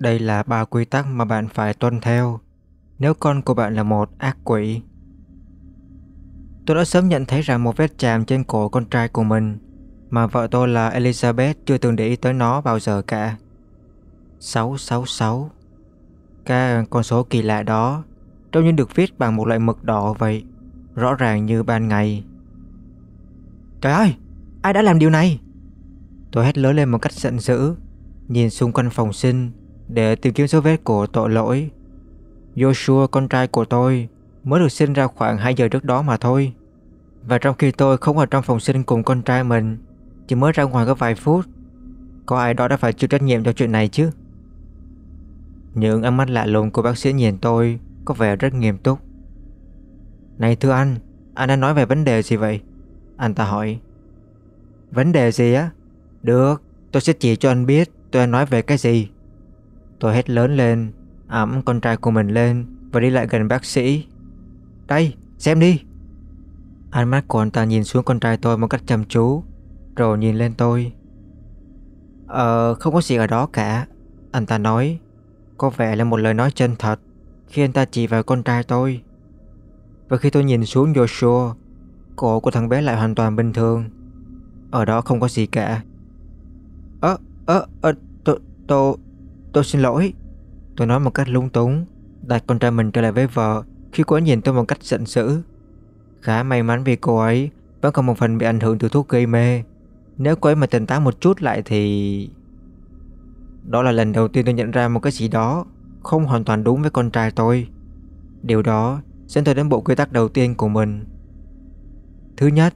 Đây là ba quy tắc mà bạn phải tuân theo nếu con của bạn là một ác quỷ. Tôi đã sớm nhận thấy rằng một vết chạm trên cổ con trai của mình mà vợ tôi là Elizabeth chưa từng để ý tới nó bao giờ cả. 666 Cái con số kỳ lạ đó trông như được viết bằng một loại mực đỏ vậy, rõ ràng như ban ngày. Trời ơi, ai đã làm điều này? Tôi hét lớn lên một cách giận dữ, nhìn xung quanh phòng sinh để tìm kiếm dấu vết của tội lỗi. Joshua con trai của tôi mới được sinh ra khoảng 2 giờ trước đó mà thôi. Và trong khi tôi không ở trong phòng sinh cùng con trai mình, chỉ mới ra ngoài có vài phút, có ai đó đã phải chịu trách nhiệm cho chuyện này chứ? Những ánh mắt lạ lùng của bác sĩ nhìn tôi có vẻ rất nghiêm túc. Này thưa anh, anh đang nói về vấn đề gì vậy? Anh ta hỏi. Vấn đề gì á? Được, tôi sẽ chỉ cho anh biết tôi nói về cái gì. Tôi hét lớn lên, ẵm con trai của mình lên và đi lại gần bác sĩ. Đây, xem đi. Ánh mắt của anh ta nhìn xuống con trai tôi một cách chăm chú, rồi nhìn lên tôi. Ờ, không có gì ở đó cả, anh ta nói. Có vẻ là một lời nói chân thật khi anh ta chỉ vào con trai tôi. Và khi tôi nhìn xuống Joshua, cổ của thằng bé lại hoàn toàn bình thường. Ở đó không có gì cả. Ơ, ơ, ơ, tôi, tôi, Tôi xin lỗi Tôi nói một cách lung túng Đặt con trai mình trở lại với vợ Khi cô ấy nhìn tôi một cách giận dữ Khá may mắn vì cô ấy Vẫn còn một phần bị ảnh hưởng từ thuốc gây mê Nếu cô ấy mà tỉnh táo một chút lại thì Đó là lần đầu tiên tôi nhận ra một cái gì đó Không hoàn toàn đúng với con trai tôi Điều đó dẫn tôi đến bộ quy tắc đầu tiên của mình Thứ nhất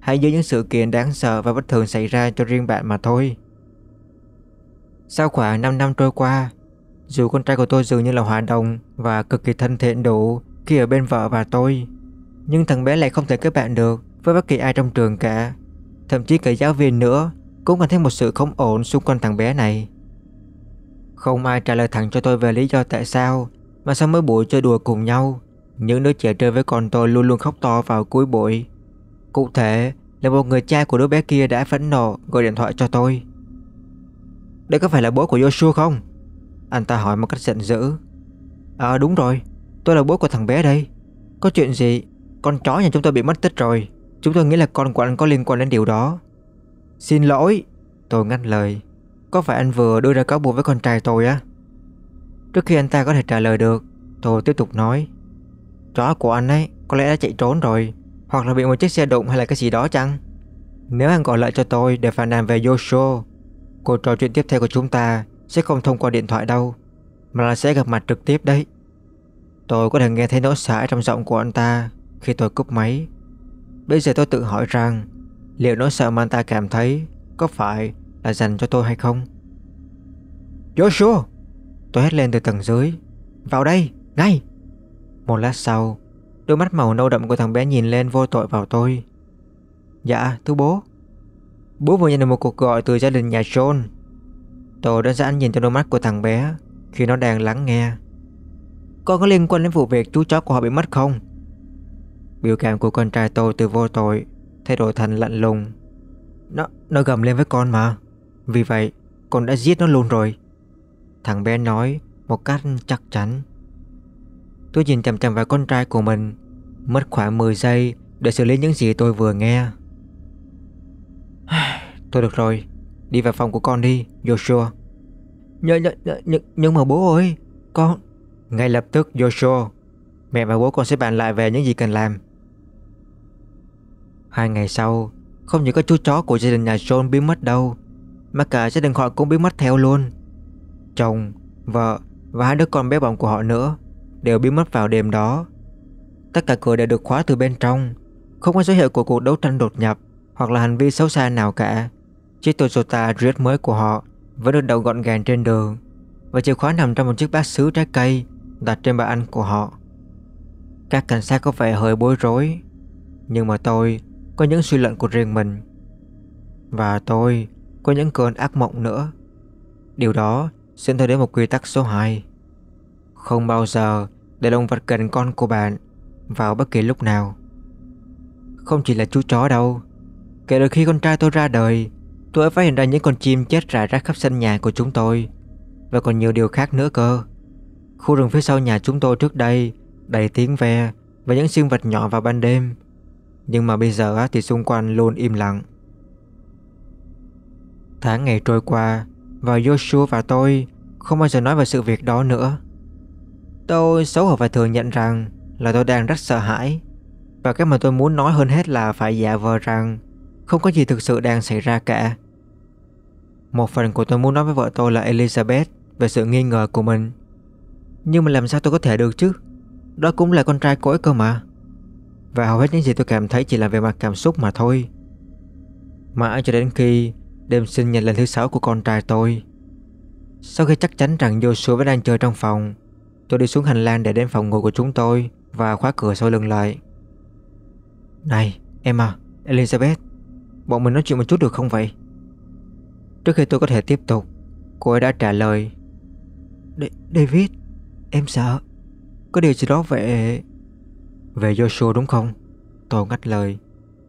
Hãy giữ những sự kiện đáng sợ và bất thường xảy ra cho riêng bạn mà thôi sau khoảng 5 năm trôi qua, dù con trai của tôi dường như là hòa đồng và cực kỳ thân thiện đủ khi ở bên vợ và tôi, nhưng thằng bé lại không thể kết bạn được với bất kỳ ai trong trường cả. Thậm chí cả giáo viên nữa cũng cảm thấy một sự không ổn xung quanh thằng bé này. Không ai trả lời thẳng cho tôi về lý do tại sao mà sau mỗi buổi chơi đùa cùng nhau, những đứa trẻ chơi với con tôi luôn luôn khóc to vào cuối buổi. Cụ thể là một người cha của đứa bé kia đã phẫn nộ gọi điện thoại cho tôi. Đây có phải là bố của Joshua không Anh ta hỏi một cách giận dữ Ờ à, đúng rồi Tôi là bố của thằng bé đây Có chuyện gì Con chó nhà chúng tôi bị mất tích rồi Chúng tôi nghĩ là con của anh có liên quan đến điều đó Xin lỗi Tôi ngắt lời Có phải anh vừa đưa ra cáo buộc với con trai tôi á Trước khi anh ta có thể trả lời được Tôi tiếp tục nói Chó của anh ấy có lẽ đã chạy trốn rồi Hoặc là bị một chiếc xe đụng hay là cái gì đó chăng Nếu anh gọi lại cho tôi để phàn nàn về Joshua cuộc trò chuyện tiếp theo của chúng ta sẽ không thông qua điện thoại đâu, mà là sẽ gặp mặt trực tiếp đấy. Tôi có thể nghe thấy nỗi sợ trong giọng của anh ta khi tôi cúp máy. Bây giờ tôi tự hỏi rằng liệu nỗi sợ mà anh ta cảm thấy có phải là dành cho tôi hay không? Joshua! Tôi hét lên từ tầng dưới. Vào đây, ngay! Một lát sau, đôi mắt màu nâu đậm của thằng bé nhìn lên vô tội vào tôi. Dạ, thưa bố. Bố vừa nhận được một cuộc gọi từ gia đình nhà John Tôi đã dãn nhìn trong đôi mắt của thằng bé Khi nó đang lắng nghe Con có liên quan đến vụ việc chú chó của họ bị mất không? Biểu cảm của con trai tôi từ vô tội Thay đổi thành lạnh lùng Nó, nó gầm lên với con mà Vì vậy con đã giết nó luôn rồi Thằng bé nói một cách chắc chắn Tôi nhìn chằm chằm vào con trai của mình Mất khoảng 10 giây để xử lý những gì tôi vừa nghe Thôi được rồi Đi vào phòng của con đi Joshua Nh nh nh Nhưng mà bố ơi Con Ngay lập tức Joshua Mẹ và bố con sẽ bàn lại về những gì cần làm Hai ngày sau Không những có chú chó của gia đình nhà John biến mất đâu Mà cả gia đình họ cũng biến mất theo luôn Chồng Vợ Và hai đứa con bé bỏng của họ nữa Đều biến mất vào đêm đó Tất cả cửa đều được khóa từ bên trong Không có dấu hiệu của cuộc đấu tranh đột nhập hoặc là hành vi xấu xa nào cả. Chiếc Toyota Prius mới của họ vẫn được đậu gọn gàng trên đường và chìa khóa nằm trong một chiếc bát sứ trái cây đặt trên bàn ăn của họ. Các cảnh sát có vẻ hơi bối rối, nhưng mà tôi có những suy luận của riêng mình. Và tôi có những cơn ác mộng nữa. Điều đó xin tôi đến một quy tắc số 2. Không bao giờ để động vật gần con của bạn vào bất kỳ lúc nào. Không chỉ là chú chó đâu, Kể từ khi con trai tôi ra đời, tôi đã phát hiện ra những con chim chết rải rác khắp sân nhà của chúng tôi và còn nhiều điều khác nữa cơ. Khu rừng phía sau nhà chúng tôi trước đây đầy tiếng ve và những sinh vật nhỏ vào ban đêm. Nhưng mà bây giờ thì xung quanh luôn im lặng. Tháng ngày trôi qua và Joshua và tôi không bao giờ nói về sự việc đó nữa. Tôi xấu hổ và thừa nhận rằng là tôi đang rất sợ hãi và cái mà tôi muốn nói hơn hết là phải giả vờ rằng không có gì thực sự đang xảy ra cả Một phần của tôi muốn nói với vợ tôi là Elizabeth Về sự nghi ngờ của mình Nhưng mà làm sao tôi có thể được chứ Đó cũng là con trai của cơ mà Và hầu hết những gì tôi cảm thấy chỉ là về mặt cảm xúc mà thôi Mãi cho đến khi Đêm sinh nhật lần thứ sáu của con trai tôi Sau khi chắc chắn rằng Joshua vẫn đang chơi trong phòng Tôi đi xuống hành lang để đến phòng ngủ của chúng tôi Và khóa cửa sau lưng lại Này, em à, Elizabeth Bọn mình nói chuyện một chút được không vậy Trước khi tôi có thể tiếp tục Cô ấy đã trả lời D David Em sợ Có điều gì đó về Về Joshua đúng không Tôi ngắt lời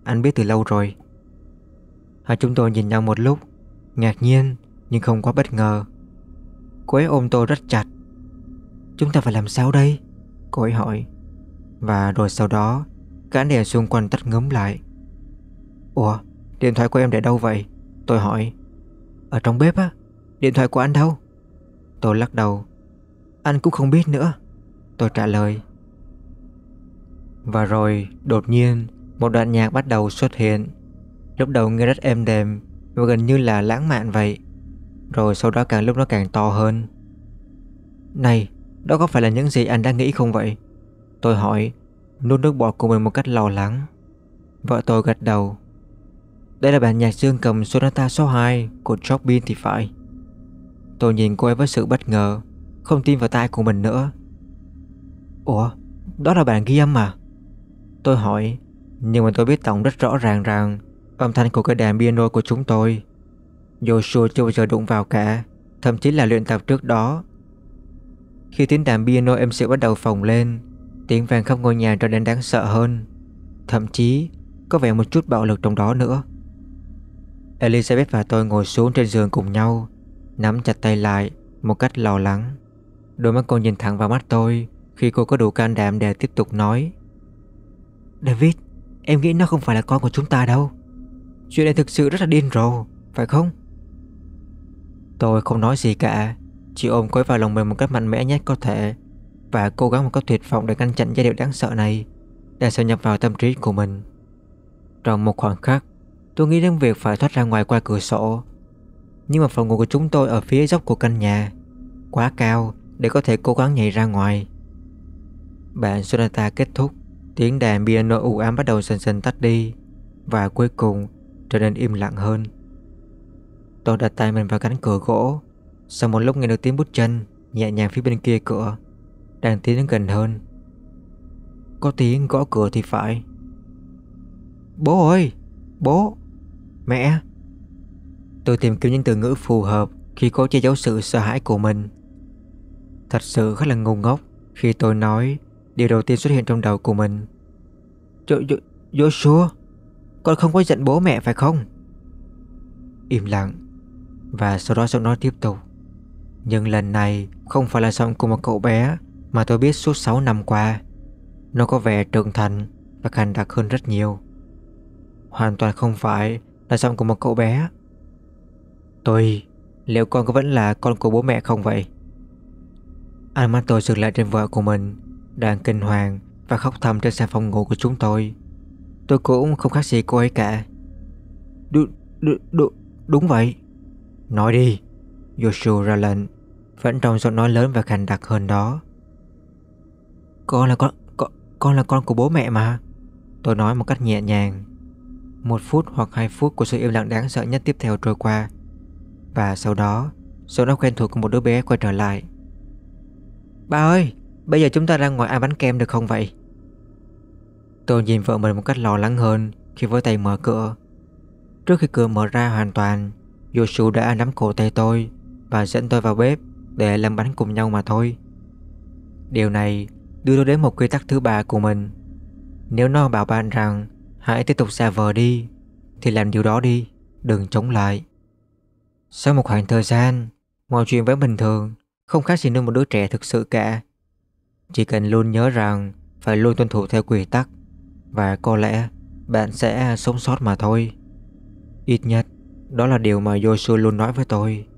Anh biết từ lâu rồi Hai chúng tôi nhìn nhau một lúc Ngạc nhiên nhưng không quá bất ngờ Cô ấy ôm tôi rất chặt Chúng ta phải làm sao đây Cô ấy hỏi Và rồi sau đó Cả đèn xung quanh tắt ngấm lại Ủa Điện thoại của em để đâu vậy? Tôi hỏi Ở trong bếp á Điện thoại của anh đâu? Tôi lắc đầu Anh cũng không biết nữa Tôi trả lời Và rồi đột nhiên Một đoạn nhạc bắt đầu xuất hiện Lúc đầu nghe rất êm đềm Và gần như là lãng mạn vậy Rồi sau đó càng lúc nó càng to hơn Này Đó có phải là những gì anh đang nghĩ không vậy Tôi hỏi Nuốt nước bọt của mình một cách lo lắng Vợ tôi gật đầu đây là bản nhạc dương cầm Sonata số 2 của Chopin thì phải. Tôi nhìn cô ấy với sự bất ngờ, không tin vào tai của mình nữa. Ủa, đó là bản ghi âm mà? Tôi hỏi, nhưng mà tôi biết tổng rất rõ ràng rằng âm thanh của cái đàn piano của chúng tôi. Joshua chưa bao giờ đụng vào cả, thậm chí là luyện tập trước đó. Khi tiếng đàn piano em sẽ bắt đầu phồng lên, tiếng vàng khắp ngôi nhà trở nên đáng sợ hơn. Thậm chí, có vẻ một chút bạo lực trong đó nữa. Elizabeth và tôi ngồi xuống trên giường cùng nhau Nắm chặt tay lại Một cách lo lắng Đôi mắt cô nhìn thẳng vào mắt tôi Khi cô có đủ can đảm để tiếp tục nói David Em nghĩ nó không phải là con của chúng ta đâu Chuyện này thực sự rất là điên rồ Phải không Tôi không nói gì cả Chỉ ôm cối vào lòng mình một cách mạnh mẽ nhất có thể Và cố gắng một cách tuyệt vọng để ngăn chặn giai điệu đáng sợ này Đã xâm nhập vào tâm trí của mình Trong một khoảng khắc Tôi nghĩ đến việc phải thoát ra ngoài qua cửa sổ Nhưng mà phòng ngủ của chúng tôi ở phía dốc của căn nhà Quá cao để có thể cố gắng nhảy ra ngoài Bạn Sonata kết thúc Tiếng đàn piano u ám bắt đầu dần dần tắt đi Và cuối cùng trở nên im lặng hơn Tôi đặt tay mình vào cánh cửa gỗ Sau một lúc nghe được tiếng bút chân Nhẹ nhàng phía bên kia cửa Đang tiến đến gần hơn Có tiếng gõ cửa thì phải Bố ơi Bố Mẹ Tôi tìm kiếm những từ ngữ phù hợp khi cố che giấu sự sợ hãi của mình Thật sự rất là ngu ngốc khi tôi nói điều đầu tiên xuất hiện trong đầu của mình Joshua Con không có giận bố mẹ phải không? Im lặng Và sau đó giọng nói tiếp tục Nhưng lần này không phải là giọng của một cậu bé Mà tôi biết suốt 6 năm qua Nó có vẻ trưởng thành và thành đặc hơn rất nhiều Hoàn toàn không phải là giọng của một cậu bé. Tôi, liệu con có vẫn là con của bố mẹ không vậy? Armato dừng lại trên vợ của mình, đang kinh hoàng và khóc thầm trên sàn phòng ngủ của chúng tôi. Tôi cũng không khác gì cô ấy cả. Đúng, đúng, đúng đúng vậy. Nói đi, Yoshio ra lệnh, vẫn trong giọng nói lớn và khàn đặc hơn đó. Con là con, con, con là con của bố mẹ mà. Tôi nói một cách nhẹ nhàng. Một phút hoặc hai phút của sự im lặng đáng sợ nhất tiếp theo trôi qua Và sau đó Giọng nói quen thuộc của một đứa bé quay trở lại Bà ơi Bây giờ chúng ta đang ngồi ăn bánh kem được không vậy Tôi nhìn vợ mình một cách lo lắng hơn Khi với tay mở cửa Trước khi cửa mở ra hoàn toàn Yoshu đã nắm cổ tay tôi Và dẫn tôi vào bếp Để làm bánh cùng nhau mà thôi Điều này đưa tôi đến một quy tắc thứ ba của mình Nếu nó bảo bạn rằng Hãy tiếp tục giả vờ đi Thì làm điều đó đi Đừng chống lại Sau một khoảng thời gian Mọi chuyện vẫn bình thường Không khác gì nữa một đứa trẻ thực sự cả Chỉ cần luôn nhớ rằng Phải luôn tuân thủ theo quy tắc Và có lẽ bạn sẽ sống sót mà thôi Ít nhất Đó là điều mà Joshua luôn nói với tôi